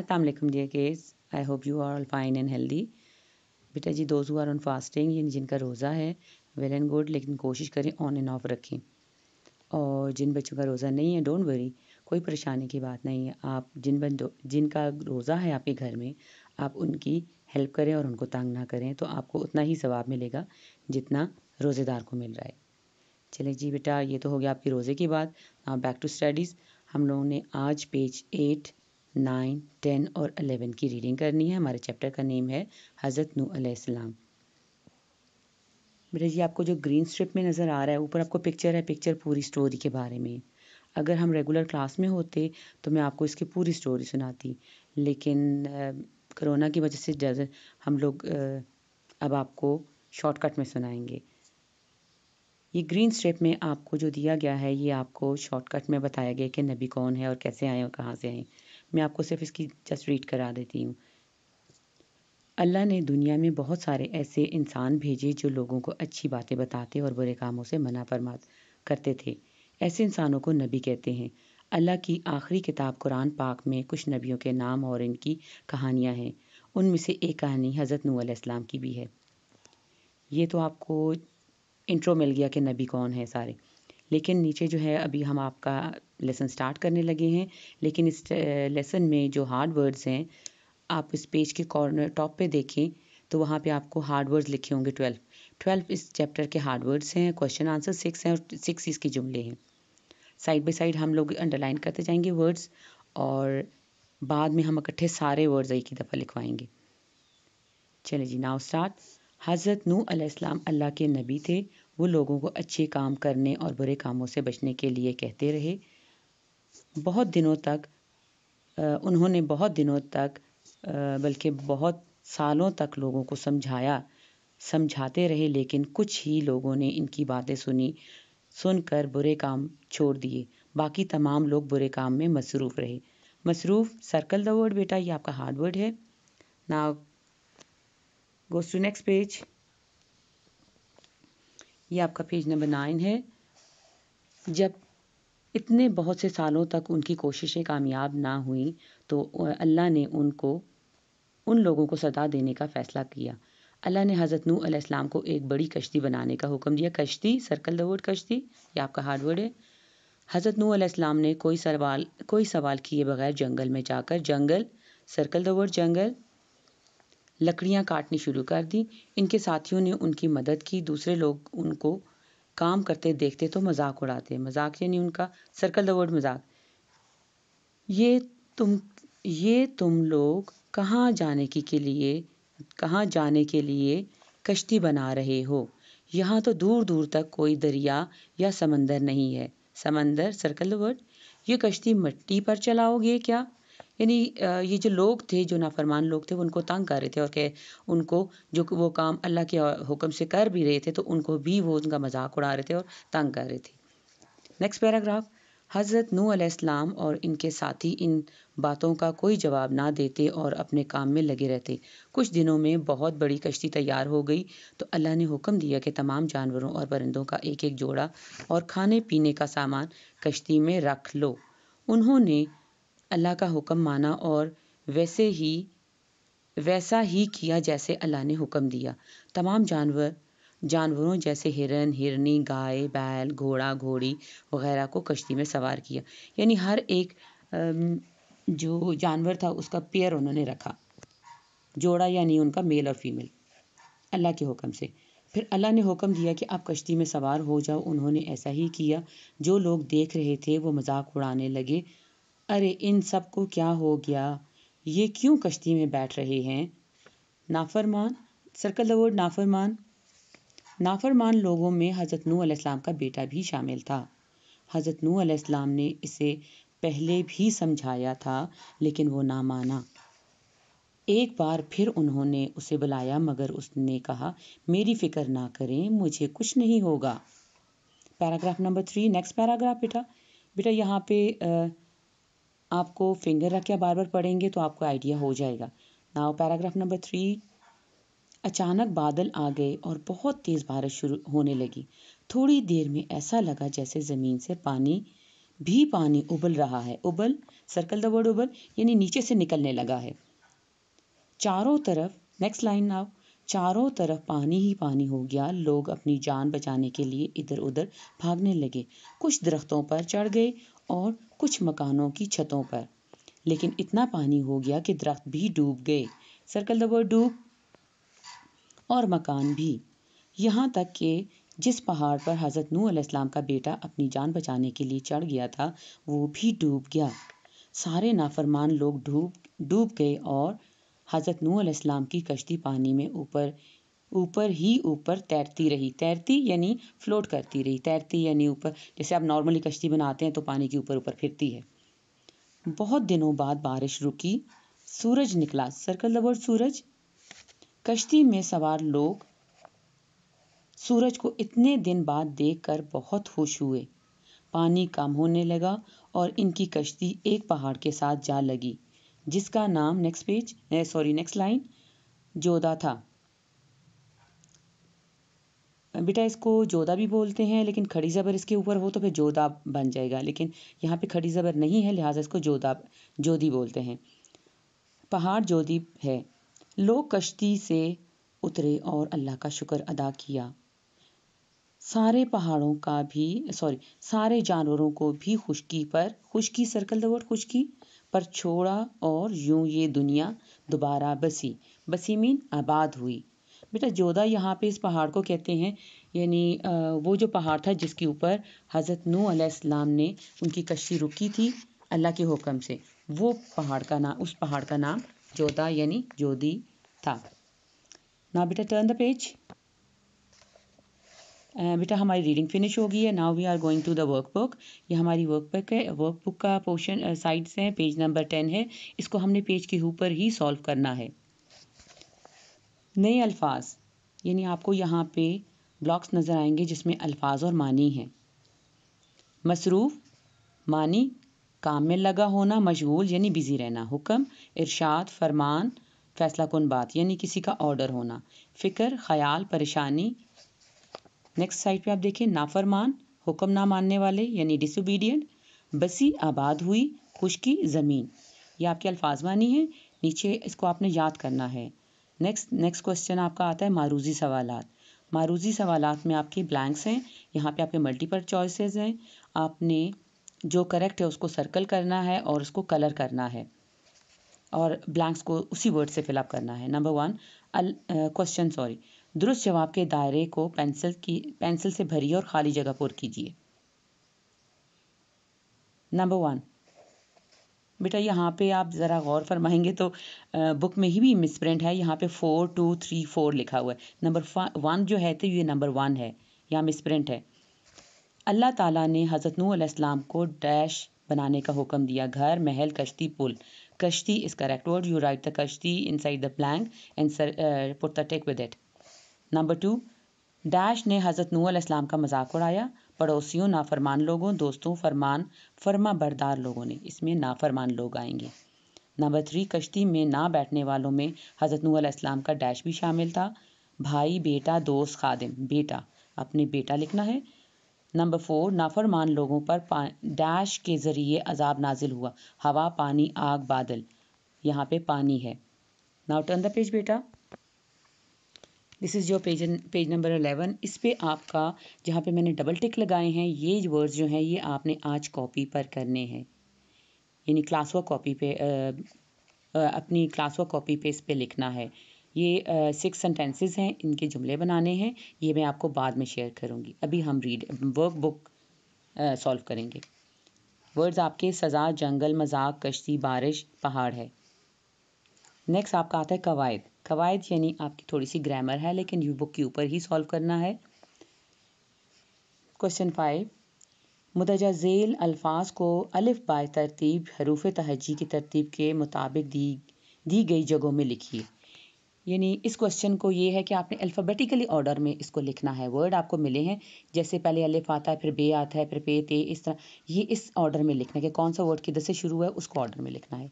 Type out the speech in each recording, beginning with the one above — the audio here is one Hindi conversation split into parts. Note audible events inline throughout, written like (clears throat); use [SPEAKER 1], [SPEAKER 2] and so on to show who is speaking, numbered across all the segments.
[SPEAKER 1] Aslam dear kids I hope you are all fine and healthy बेटा जी दोज आर ऑन फास्टिंग यानी जिनका रोज़ा है वेल एंड गुड लेकिन कोशिश करें ऑन एंड ऑफ रखें और जिन बच्चों का रोज़ा नहीं है डोंट वरी कोई परेशानी की बात नहीं है आप जिन बन जिनका रोज़ा है आपके घर में आप उनकी हेल्प करें और उनको तंग ना करें तो आपको उतना ही सवाब मिलेगा जितना रोज़ेदार को मिल रहा है चले जी बेटा ये तो हो गया आपकी रोज़े की बात बैक टू स्टडीज़ हम लोगों ने आज पेज एट नाइन टेन और अलेवन की रीडिंग करनी है हमारे चैप्टर का नेम है हज़रत नू अलैहिस्सलाम बेटा जी आपको जो ग्रीन स्ट्रिप में नज़र आ रहा है ऊपर आपको पिक्चर है पिक्चर पूरी स्टोरी के बारे में अगर हम रेगुलर क्लास में होते तो मैं आपको इसकी पूरी स्टोरी सुनाती लेकिन कोरोना की वजह से ज़्यादा हम लोग आ, अब आपको शॉर्टकट में सुनाएंगे ये ग्रीन स्ट्रिप में आपको जो दिया गया है ये आपको शॉर्टकट में बताया गया कि नबी कौन है और कैसे आए और कहाँ से आए मैं आपको सिर्फ इसकी जस्ट रीड करा देती हूँ अल्लाह ने दुनिया में बहुत सारे ऐसे इंसान भेजे जो लोगों को अच्छी बातें बताते और बुरे कामों से मना फरमा करते थे ऐसे इंसानों को नबी कहते हैं अल्लाह की आखिरी किताब कुरान पाक में कुछ नबियों के नाम और इनकी कहानियाँ हैं उनमें से एक कहानी हज़रत नू इस्लाम की भी है ये तो आपको इंट्रो मिल गया कि नबी कौन है सारे लेकिन नीचे जो है अभी हम आपका लेसन स्टार्ट करने लगे हैं लेकिन इस लेसन में जो हार्ड वर्ड्स हैं आप इस पेज के कॉर्नर टॉप पे देखें तो वहाँ पे आपको हार्ड वर्ड्स लिखे होंगे ट्वेल्व ट्वेल्व इस चैप्टर के हार्ड वर्ड्स हैं क्वेश्चन आंसर सिक्स हैं और सिक्स इसके जुमले हैं साइड बाई साइड हम लोग अंडरलाइन करते जाएंगे वर्ड्स और बाद में हम इकट्ठे सारे वर्ड्स एक ही दफ़ा लिखवाएंगे चले जी नाउ स्टार्ट हज़रत नू अलैहिस्सलाम अल्लाह के नबी थे वो लोगों को अच्छे काम करने और बुरे कामों से बचने के लिए कहते रहे बहुत दिनों तक उन्होंने बहुत दिनों तक बल्कि बहुत सालों तक लोगों को समझाया समझाते रहे लेकिन कुछ ही लोगों ने इनकी बातें सुनी सुनकर बुरे काम छोड़ दिए बाकी तमाम लोग बुरे काम में मसरूफ़ रहे मसरूफ़ सर्कल द वर्ड बेटा ये आपका हार्ड वर्ड है ना गोस टू नेक्स्ट पेज ये आपका पेज नंबर नाइन है जब इतने बहुत से सालों तक उनकी कोशिशें कामयाब ना हुई तो अल्लाह ने उनको उन लोगों को सदा देने का फ़ैसला किया अल्लाह ने हज़रत नू अलैहिस्सलाम को एक बड़ी कश्ती बनाने का हुक्म दिया कश्ती सर्कल द वर्ड कश्ती ये आपका हार्डवर्ड है हज़रत नू अलैहिस्सलाम ने कोई सवाल कोई सवाल किए बगैर जंगल में जाकर जंगल सर्कल द वर्ड जंगल लकड़ियाँ काटनी शुरू कर दी इनके साथियों ने उनकी मदद की दूसरे लोग उनको काम करते देखते तो मजाक उड़ाते मजाक यानी उनका सर्कल द वर्ड मजाक ये तुम ये तुम लोग कहाँ जाने की के लिए कहाँ जाने के लिए कश्ती बना रहे हो यहाँ तो दूर दूर तक कोई दरिया या समंदर नहीं है समंदर सर्कल वर्ड ये कश्ती मट्टी पर चलाओगे क्या यानी ये जो लोग थे जो नाफरमान लोग थे वो उनको तंग कर रहे थे और के उनको जो वो काम अल्लाह के हुक्म से कर भी रहे थे तो उनको भी वो उनका मजाक उड़ा रहे थे और तंग कर रहे थे नेक्स्ट पैराग्राफ हज़रत नू अलैहिस्सलाम और इनके साथी इन बातों का कोई जवाब ना देते और अपने काम में लगे रहते कुछ दिनों में बहुत बड़ी कश्ती तैयार हो गई तो अल्लाह ने हुक्म दिया कि तमाम जानवरों और परिंदों का एक एक जोड़ा और खाने पीने का सामान कश्ती में रख लो उन्होंने अल्लाह का हुक्म माना और वैसे ही वैसा ही किया जैसे अल्लाह ने हुक्म दिया तमाम जानवर जानवरों जैसे हिरन हिरनी गाय बैल घोड़ा घोड़ी वगैरह को कश्ती में सवार किया यानी हर एक जो जानवर था उसका पेयर उन्होंने रखा जोड़ा यानी उनका मेल और फीमेल अल्लाह के हुक्म से फिर अल्लाह ने हुक्म दिया कि आप कश्ती में सवार हो जाओ उन्होंने ऐसा ही किया जो लोग देख रहे थे वो मजाक उड़ाने लगे अरे इन सब को क्या हो गया ये क्यों कश्ती में बैठ रहे हैं नाफरमान सर्कल दर्ड नाफरमान नाफरमान लोगों में हज़रत नू आलाम का बेटा भी शामिल था हज़रत नू आलाम ने इसे पहले भी समझाया था लेकिन वो ना माना एक बार फिर उन्होंने उसे बुलाया मगर उसने कहा मेरी फ़िक्र ना करें मुझे कुछ नहीं होगा paragraph number three next paragraph बेटा बेटा यहाँ पे आ, आपको फिंगर रख के बार बार पढ़ेंगे तो आपको आइडिया हो जाएगा नाव पैराग्राफ नंबर थ्री अचानक बादल आ गए और बहुत तेज़ बारिश शुरू होने लगी थोड़ी देर में ऐसा लगा जैसे ज़मीन से पानी भी पानी उबल रहा है उबल सर्कल द वर्ड उबल यानी नीचे से निकलने लगा है चारों तरफ नेक्स्ट लाइन नाव चारों तरफ पानी ही पानी हो गया लोग अपनी जान बचाने के लिए इधर उधर भागने लगे कुछ दरख्तों पर चढ़ गए और कुछ मकानों की छतों पर लेकिन इतना पानी हो गया कि दरख्त भी डूब गए सर्कल द वर्ड डूब और मकान भी यहाँ तक कि जिस पहाड़ पर हज़रत नूह अलैहिस्सलाम का बेटा अपनी जान बचाने के लिए चढ़ गया था वो भी डूब गया सारे नाफरमान लोग डूब डूब गए और हज़रत नूह अलैहिस्सलाम की कश्ती पानी में ऊपर ऊपर ही ऊपर तैरती रही तैरती यानी फ्लोट करती रही तैरती यानी ऊपर जैसे आप नॉर्मली कश्ती बनाते हैं तो पानी के ऊपर ऊपर फिरती है बहुत दिनों बाद बारिश रुकी सूरज निकला सर्कल दबर सूरज कश्ती में सवार लोग सूरज को इतने दिन बाद देखकर बहुत खुश हुए पानी कम होने लगा और इनकी कश्ती एक पहाड़ के साथ जा लगी जिसका नाम next page sorry next line Jodha था बेटा इसको जोधा भी बोलते हैं लेकिन खड़ी ज़बर इसके ऊपर हो तो फिर जोदा बन जाएगा लेकिन यहाँ पे खड़ी ज़बर नहीं है लिहाजा इसको जोधा जोधी बोलते हैं पहाड़ जोधी है लोग कश्ती से उतरे और अल्लाह का शुक्र अदा किया सारे पहाड़ों का भी सॉरी सारे जानवरों को भी खुशकी पर खुशकी सर्कल दो वर्ड खुशकी पर छोड़ा और यूं ये दुनिया दोबारा बसी बसी मीन आबाद हुई बेटा जोधा यहाँ पे इस पहाड़ को कहते हैं यानी वो जो पहाड़ था जिसके ऊपर हज़रत नू अलैहिस्सलाम ने उनकी कश्ती रुकी थी अल्लाह के हुक्म से वो पहाड़ का नाम उस पहाड़ का नाम जोधा यानी जोधी था ना बेटा टर्न द पेज बेटा हमारी रीडिंग फिनिश हो गई है now we are going to the workbook ये हमारी वर्क बुक है वर्क बुक का पोर्शन साइड्स हैं पेज नंबर टेन है इसको हमने पेज के ऊपर ही सॉल्व करना है नए अल्फाज यानी आपको यहाँ पे ब्लॉक्स नज़र आएंगे जिसमें अल्फाज और मानी हैं मसरूफ़ मानी काम में लगा होना मशगूल यानी बिज़ी रहना हुक्म इरशाद फरमान फैसला कन बात यानी किसी का ऑर्डर होना फ़िक्र ख्याल परेशानी नेक्स्ट साइड पे आप देखें नाफरमान हुक्म ना मानने वाले यानी डिसोबीडियट बसी आबाद हुई खुशकी ज़मीन ये आपके अल्फाज मानी है नीचे इसको आपने याद करना है नेक्स्ट नेक्स्ट क्वेश्चन आपका आता है मारूजी सवाल मारूजी सवालत में आपके ब्लैंक्स हैं यहाँ पे आपके मल्टीपल चॉइसेस हैं आपने जो करेक्ट है उसको सर्कल करना है और उसको कलर करना है और ब्लैंक्स को उसी वर्ड से फिलअप करना है नंबर वन क्वेश्चन सॉरी दुरुस्त जवाब के दायरे को पेंसिल की पेंसिल से भरिए और खाली जगह पर कीजिए नंबर वन बेटा यहाँ पे आप ज़रा गौर फरमाएंगे तो बुक में ही भी मिसप्रिंट है यहाँ पे फोर टू थ्री फोर लिखा हुआ है नंबर वन जो है तो ये नंबर वन है यहाँ मिसप्रिंट है अल्लाह ताला ने हज़रत नूसम को डैश बनाने का हुक्म दिया घर महल कश्ती पुल कश्ती is correct word you write the kashti inside the blank and uh, put the tick with it number two dash ने हज़रत नूह अम का मजाक उड़ाया पड़ोसियों नाफरमान लोगों दोस्तों फरमान फरमा बरदार लोगों ने इसमें नाफरमान लोग आएंगे नंबर थ्री कश्ती में ना बैठने वालों में हज़रत नूह इस्लाम का डैश भी शामिल था भाई बेटा दोस्त खादिम बेटा अपने बेटा लिखना है नंबर फोर नाफरमान लोगों पर डैश के ज़रिए अजाब नाजिल हुआ हवा पानी आग बादल यहाँ पे पानी है नाउ टर्न द पेज बेटा this is your page page number eleven इस पर आपका जहाँ पे मैंने डबल टिक लगाए हैं ये वर्ड्स जो हैं ये आपने आज कॉपी पर करने हैं यानी क्लास व कापी पे आ, अपनी क्लास व कापी पे इस पर लिखना है ये सिक्स सेंटेंसेस हैं इनके जुमले बनाने हैं ये मैं आपको बाद में शेयर करूँगी अभी हम रीड वर्क बुक सॉल्व करेंगे वर्ड्स आपके सज़ा जंगल मजाक कश्ती बारिश पहाड़ है नेक्स्ट आपका आता है कवायद कवायद यानी आपकी थोड़ी सी ग्रामर है लेकिन यू बुक के ऊपर ही सॉल्व करना है क्वेश्चन फाइव मुदजा झेल अल्फाज को अलिफ बाय तरतीब हरूफ तहजी की तरतीब के मुताबिक दी दी गई जगहों में लिखिए यानी इस क्वेश्चन को ये है कि आपने अल्फ़ाबेटिकली ऑर्डर में इसको लिखना है वर्ड आपको मिले हैं जैसे पहले अलिफ आता है फिर बे आता है फिर पे ते इस तरह ये इस ऑर्डर में लिखना है कि कौन सा वर्ड किधर से शुरू है उसको ऑर्डर में लिखना है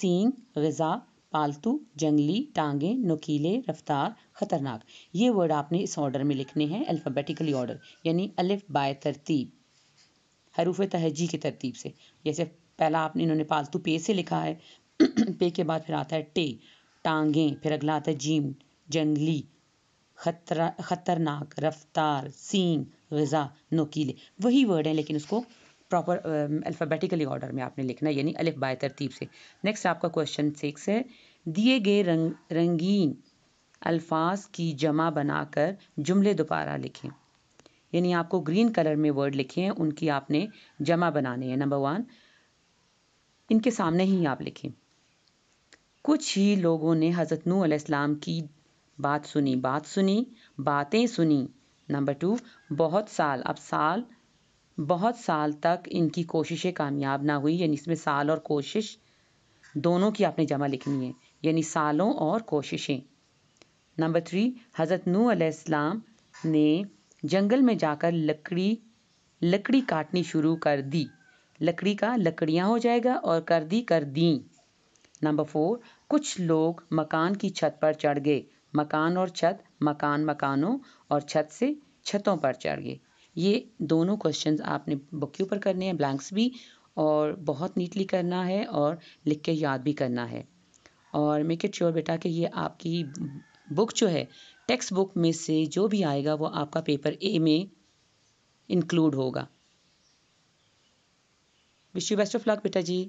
[SPEAKER 1] सीन गज़ा पालतू जंगली टांगे नुकीले रफ्तार ख़तरनाक ये वर्ड आपने इस ऑर्डर में लिखने हैं अल्फ़ाबेटिकली ऑर्डर यानी अलिफ बाय तरतीब हरूफ तहजी की तरतीब से जैसे पहला आपने इन्होंने पालतू पे से लिखा है (clears throat) पे के बाद फिर आता है टे टांगे फिर अगला आता है जीम जंगली खतरा खतरनाक रफ्तार सींग गज़ा नोकीले वही वर्ड है लेकिन उसको प्रॉपर अल्फ़ाबेटिकली ऑर्डर में आपने लिखना यानी अलिफ बाय तरतीब से नेक्स्ट आपका क्वेश्चन सिक्स है दिए गए रंग रंगीन अल्फाज की जमा बनाकर जुमले दोबारा लिखें यानी आपको ग्रीन कलर में वर्ड लिखे हैं उनकी आपने जमा बनाने हैं नंबर वन इनके सामने ही आप लिखें कुछ ही लोगों ने हज़रत नू अलैहिस्सलाम की बात सुनी बात सुनी बातें सुनी नंबर टू बहुत साल अब साल बहुत साल तक इनकी कोशिशें कामयाब ना हुई यानी इसमें साल और कोशिश दोनों की आपने जमा लिखनी है यानी सालों और कोशिशें नंबर थ्री हज़रत नू अलैहिस्सलाम ने जंगल में जाकर लकड़ी लकड़ी काटनी शुरू कर दी लकड़ी का लकड़ियाँ हो जाएगा और कर दी कर दी नंबर फोर कुछ लोग मकान की छत पर चढ़ गए मकान और छत मकान मकानों और छत से छतों पर चढ़ गए ये दोनों क्वेश्चंस आपने बुक के ऊपर करने हैं ब्लैंक्स भी और बहुत नीटली करना है और लिख के याद भी करना है और मेक इट श्योर बेटा कि ये आपकी बुक जो है टेक्स्ट बुक में से जो भी आएगा वो आपका पेपर ए में इंक्लूड होगा wish you best of luck बेटा जी